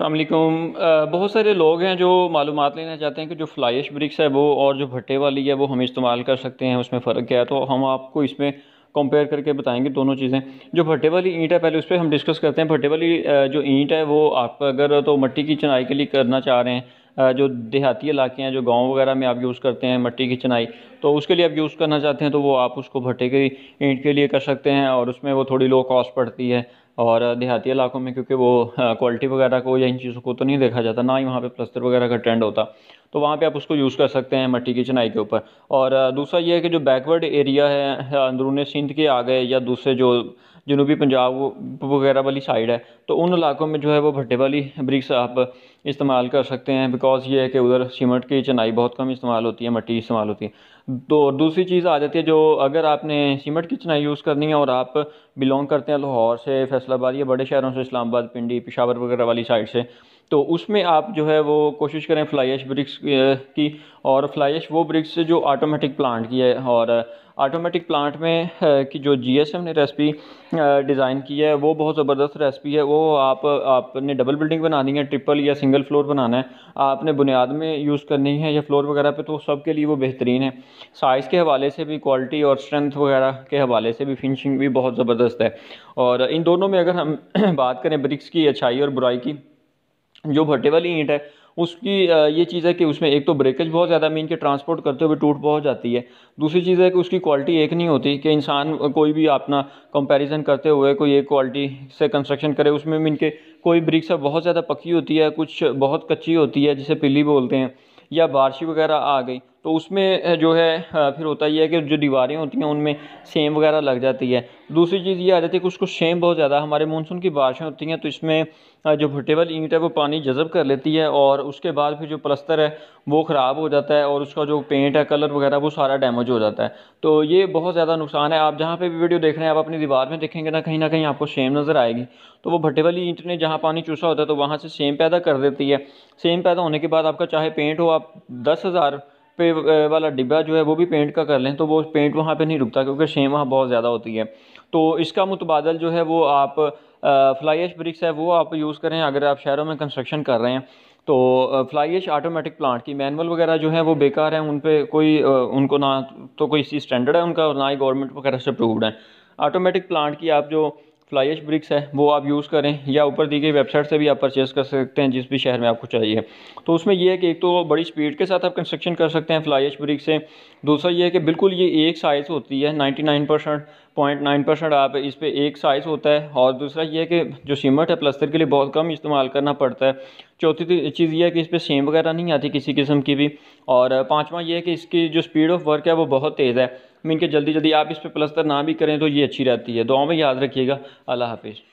अल्लाम बहुत सारे लोग हैं जो मालूम लेना चाहते हैं कि जो फ्लाइश ब्रिक्स है वो और जो भट्टे वाली है वो हम इस्तेमाल कर सकते हैं उसमें फ़र्क क्या है तो हम आपको इसमें कंपेयर करके बताएंगे दोनों चीज़ें जो भट्टे वाली ईंट है पहले उस पर हम डिस्कस करते हैं भट्टे वाली जो ईंट है वो आप अगर तो मट्टी की चनाई के लिए करना चाह रहे हैं जो देहाती इलाके हैं जो गांव वगैरह में आप यूज़ करते हैं मट्टी की चनाई तो उसके लिए आप यूज़ करना चाहते हैं तो वो आप उसको भट्टे की ईंट के लिए कर सकते हैं और उसमें वो थोड़ी लो कॉस्ट पड़ती है और देहाती इलाकों में क्योंकि वो क्वालिटी वगैरह को या इन चीज़ों को तो नहीं देखा जाता ना ही वहाँ पे प्लस्तर वगैरह का ट्रेंड होता तो वहाँ पे आप उसको यूज़ कर सकते हैं मट्टी की चिनाई के ऊपर और दूसरा ये है कि जो बैकवर्ड एरिया है अंदरूनी सिंध के आगे या दूसरे जो जनूबी पंजाब वगैरह वाली साइड है तो उन इलाकों में जो है वो भट्टे वाली ब्रिक्स आप इस्तेमाल कर सकते हैं बिकॉज़ ये है कि उधर सीमेंट की चिनाई बहुत कम इस्तेमाल होती है मट्टी इस्तेमाल होती है तो दूसरी चीज़ आ जाती है जो अगर आपने सीमेंट की चिनाई यूज़ करनी है और आप बिलोंग करते हैं लाहौर से फैसलाबाद या बड़े शहरों से इस्लामाबाद पिंडी पिशावर वगैरह वाली साइड से तो उसमें आप जो है वो कोशिश करें फ्लाई एश ब्रिक्स की और फ्लाई एश वो ब्रिक्स जो ऑटोमेटिक प्लांट की है और ऑटोमेटिक प्लांट में की जो जी एस एम ने रेसिपी डिज़ाइन की है वो बहुत ज़बरदस्त रेसिपी है वो आप आपने डबल बिल्डिंग बनानी है ट्रिपल या सिंगल फ्लोर बनाना है आपने बुनियाद में यूज़ करनी है या फ्लोर वगैरह पे तो सब के लिए वो बेहतरीन है साइज़ के हवाले से भी क्वालिटी और स्ट्रेंथ वगैरह के हवाले से भी फिनिशिंग भी बहुत ज़बरदस्त है और इन दोनों में अगर हम बात करें ब्रिक्स की अच्छाई और बुराई की जो भट्टे वाली ईंट है उसकी ये चीज़ है कि उसमें एक तो ब्रेकेज बहुत ज़्यादा मीन के ट्रांसपोर्ट करते हुए टूट बहुत जाती है दूसरी चीज़ है कि उसकी क्वालिटी एक नहीं होती कि इंसान कोई भी अपना कंपैरिजन करते हुए कोई एक क्वालिटी से कंस्ट्रक्शन करे उसमें मीन के कोई ब्रिक्स है बहुत ज़्यादा पकी होती है कुछ बहुत कच्ची होती है जिसे पिली बोलते हैं या बारिश वगैरह आ गई तो उसमें जो है फिर होता ही है कि जो दीवारें होती हैं उनमें सेम वगैरह लग जाती है दूसरी चीज़ ये आ जाती है कि उसको सेम बहुत ज़्यादा हमारे मानसून की बारिशें होती हैं तो इसमें जो भुटेबल ईंट है वो पानी जज़ब कर लेती है और उसके बाद फिर जो प्लस्तर है वो ख़राब हो जाता है और उसका जो पेंट है कलर वगैरह वो सारा डैमेज हो जाता है तो ये बहुत ज़्यादा नुकसान है आप जहाँ पर भी वीडियो देख रहे हैं आप अपनी दीवार में देखेंगे ना कहीं ना कहीं आपको सेम नज़र आएगी तो वो भट्टे वाली ईंट ने जहाँ पानी चूसा होता है तो वहाँ से सेम पैदा कर देती है सेम पैदा होने के बाद आपका चाहे पेंट हो आप दस हज़ार पे वाला डिब्बा जो है वो भी पेंट का कर लें तो वो पेंट वहाँ पे नहीं रुकता क्योंकि शेम वहाँ बहुत ज़्यादा होती है तो इसका मुतबादल जो है वो आप एश ब्रिक्स है वो आप यूज़ करें अगर आप शहरों में कंस्ट्रक्शन कर रहे हैं तो फ्लाइश आटोमेटिक प्लांट की मैनुअल वगैरह जो है वो बेकार है उन पर कोई उनको ना तो कोई स्टैंडर्ड है उनका और ना ही गवर्नमेंट वगैरह से अप्रूवड है ऑटोमेटिक प्लांट की आप जो फ्लाइश ब्रिक्स है वो आप यूज़ करें या ऊपर दी गई वेबसाइट से भी आप परचेज़ कर सकते हैं जिस भी शहर में आपको चाहिए तो उसमें ये है कि एक तो बड़ी स्पीड के साथ आप कंस्ट्रक्शन कर सकते हैं फ्लाइश ब्रिक्स से दूसरा ये है कि बिल्कुल ये एक साइज़ होती है ninety nine percent point nine percent आप इस पर एक साइज़ होता है और दूसरा यह है कि जो सीमेंट है प्लस्तर के लिए बहुत कम इस्तेमाल करना पड़ता है चौथी तो चीज़ यह है कि इस पर सेम वगैरह नहीं आती किसी किस्म की भी और पाँचवा यह है कि इसकी जो स्पीड ऑफ वर्क है वो बहुत तेज़ है मीन के जल्दी जल्दी आप इस पर प्लस्तर ना भी करें तो ये अच्छी रहती है दुआ में याद रखिएगा अल्लाह हाफिज़